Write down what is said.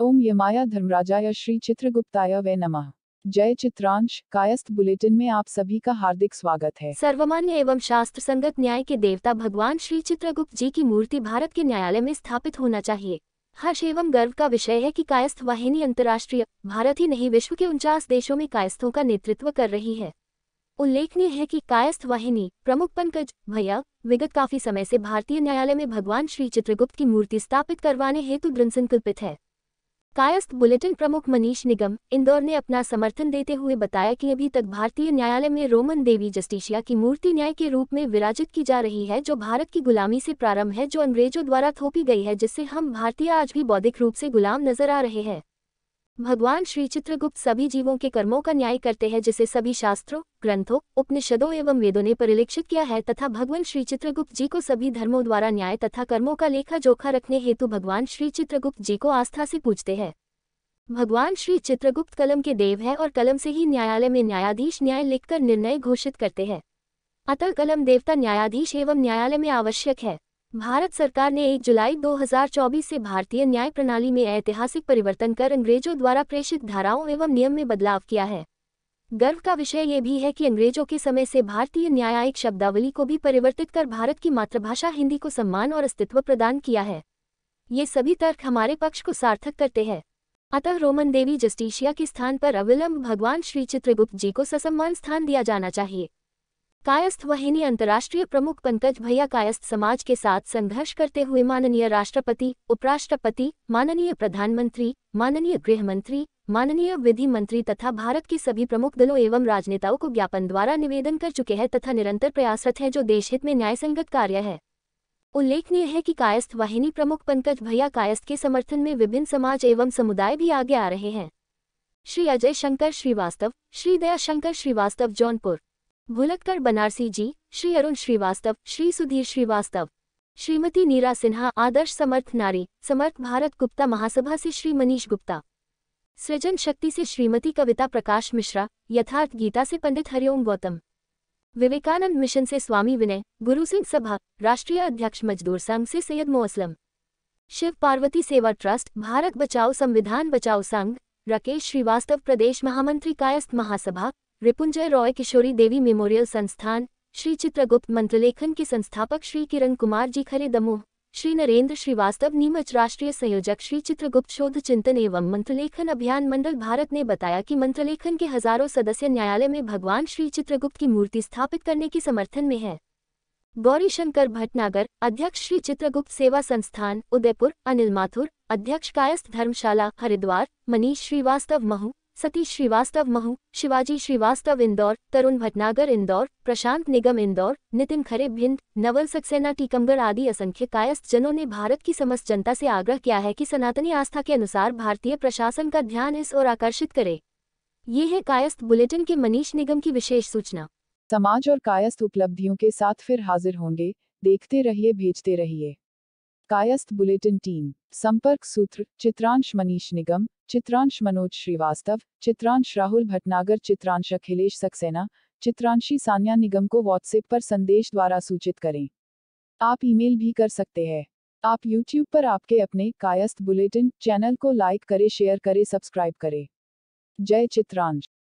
ओम यमाया धर्मराजाय श्री चित्रगुप्ताय वे नमः जय चित्रांश कायस्थ बुलेटिन में आप सभी का हार्दिक स्वागत है सर्वमान्य एवं शास्त्र संगत न्याय के देवता भगवान श्री चित्रगुप्त जी की मूर्ति भारत के न्यायालय में स्थापित होना चाहिए हर्ष एवं गर्व का विषय है कि कायस्थ वाहिनी अंतर्राष्ट्रीय भारत ही नहीं विश्व के उनचास देशों में कायस्थों का नेतृत्व कर रही है उल्लेखनीय है कि कायस्थ वाहिनी प्रमुख पंकज भैया विगत काफी समय से भारतीय न्यायालय में भगवान श्री चित्रगुप्त की मूर्ति स्थापित करवाने हेतु दृढ़ संकल्पित है कायस्थ बुलेटिन प्रमुख मनीष निगम इंदौर ने अपना समर्थन देते हुए बताया कि अभी तक भारतीय न्यायालय में रोमन देवी जस्टिशिया की मूर्ति न्याय के रूप में विराजित की जा रही है जो भारत की गुलामी से प्रारंभ है जो अंग्रेजों द्वारा थोपी गई है जिससे हम भारतीय आज भी बौद्धिक रूप से गुलाम नजर आ रहे हैं भगवान श्री चित्रगुप्त सभी जीवों के कर्मों का न्याय करते हैं जिसे सभी शास्त्रों ग्रंथों उपनिषदों एवं वेदों ने परिलक्षित किया है तथा भगवान श्री चित्रगुप्त जी को सभी धर्मों द्वारा न्याय तथा कर्मों का लेखा जोखा रखने हेतु भगवान श्री चित्रगुप्त जी को आस्था से पूछते हैं भगवान श्री चित्रगुप्त कलम के देव है और कलम से ही न्यायालय में न्यायाधीश न्याय लिखकर निर्णय घोषित करते हैं अतः कलम देवता न्यायाधीश एवं न्यायालय में आवश्यक है भारत सरकार ने 1 जुलाई 2024 से भारतीय न्याय प्रणाली में ऐतिहासिक परिवर्तन कर अंग्रेजों द्वारा प्रेषित धाराओं एवं नियम में बदलाव किया है गर्व का विषय ये भी है कि अंग्रेजों के समय से भारतीय न्यायिक शब्दावली को भी परिवर्तित कर भारत की मातृभाषा हिंदी को सम्मान और अस्तित्व प्रदान किया है ये सभी तर्क हमारे पक्ष को सार्थक करते हैं अतः रोमन देवी जस्टिशिया के स्थान पर अविलंब भगवान श्री चित्रगुप्त जी को ससम्मान स्थान दिया जाना चाहिए कायस्थ वहिनी अंतर्राष्ट्रीय प्रमुख पंकज भैया कायस्थ समाज के साथ संघर्ष करते हुए माननीय राष्ट्रपति उपराष्ट्रपति माननीय प्रधानमंत्री माननीय गृह मंत्री माननीय विधि मंत्री तथा भारत के सभी प्रमुख दलों एवं राजनेताओं को ज्ञापन द्वारा निवेदन कर चुके हैं तथा निरंतर प्रयासरत है जो देश हित में न्यायसंगत कार्य है उल्लेखनीय है कि कायस्थ वाहिनी प्रमुख पंकज भैया कायस्थ के समर्थन में विभिन्न समाज एवं समुदाय भी आगे आ रहे हैं श्री अजय शंकर श्रीवास्तव श्री दया शंकर श्रीवास्तव जौनपुर भुलक्कर बनारसी जी श्री अरुण श्रीवास्तव श्री सुधीर श्रीवास्तव श्रीमती नीरा सिन्हा आदर्श समर्थ नारी समर्थ भारत गुप्ता महासभा से श्री मनीष गुप्ता सृजन शक्ति से श्रीमती कविता प्रकाश मिश्रा यथार्थ गीता से पंडित हरिओम गौतम विवेकानंद मिशन से स्वामी विनय गुरु सिंह सभा राष्ट्रीय अध्यक्ष मजदूर संघ से सैयद मोअस्लम शिव पार्वती सेवा ट्रस्ट भारत बचाओ संविधान बचाओ संघ राकेश श्रीवास्तव प्रदेश महामंत्री कायस्थ महासभा रिपुंजय रॉय किशोरी देवी मेमोरियल संस्थान श्री चित्रगुप्त मंत्रलेखन के संस्थापक श्री किरण कुमार जी खरे दमोह श्री नरेंद्र श्रीवास्तव नीमच राष्ट्रीय संयोजक श्री चित्रगुप्त शोध चिंतन एवं मंत्रलेखन अभियान मंडल भारत ने बताया कि मंत्रलेखन के हजारों सदस्य न्यायालय में भगवान श्री चित्रगुप्त की मूर्ति स्थापित करने के समर्थन में है गौरीशंकर भटनागर अध्यक्ष श्री चित्रगुप्त सेवा संस्थान उदयपुर अनिल माथुर अध्यक्ष कायस्थ धर्मशाला हरिद्वार मनीष श्रीवास्तव महू सतीश श्रीवास्तव महू शिवाजी श्रीवास्तव इंदौर तरुण भटनागर इंदौर प्रशांत निगम इंदौर नितिन खरे भिंड नवल सक्सेना टीकमगढ़ आदि असंख्य कायस्थ जनों ने भारत की समस्त जनता से आग्रह किया है कि सनातनी आस्था के अनुसार भारतीय प्रशासन का ध्यान इस ओर आकर्षित करे ये है कायस्थ बुलेटिन के मनीष निगम की विशेष सूचना समाज और कायस्थ उपलब्धियों के साथ फिर हाजिर होंगे देखते रहिए भेजते रहिए कायस्थ बुलेटिन टीम संपर्क सूत्र चित्रांश मनीष निगम चित्रांश मनोज श्रीवास्तव चित्रांश राहुल भटनागर चित्रांश अखिलेश सक्सेना चित्रांशी सान्या निगम को व्हाट्सएप पर संदेश द्वारा सूचित करें आप ईमेल भी कर सकते हैं आप यूट्यूब पर आपके अपने कायस्थ बुलेटिन चैनल को लाइक करें शेयर करें सब्सक्राइब करें जय चित्रांश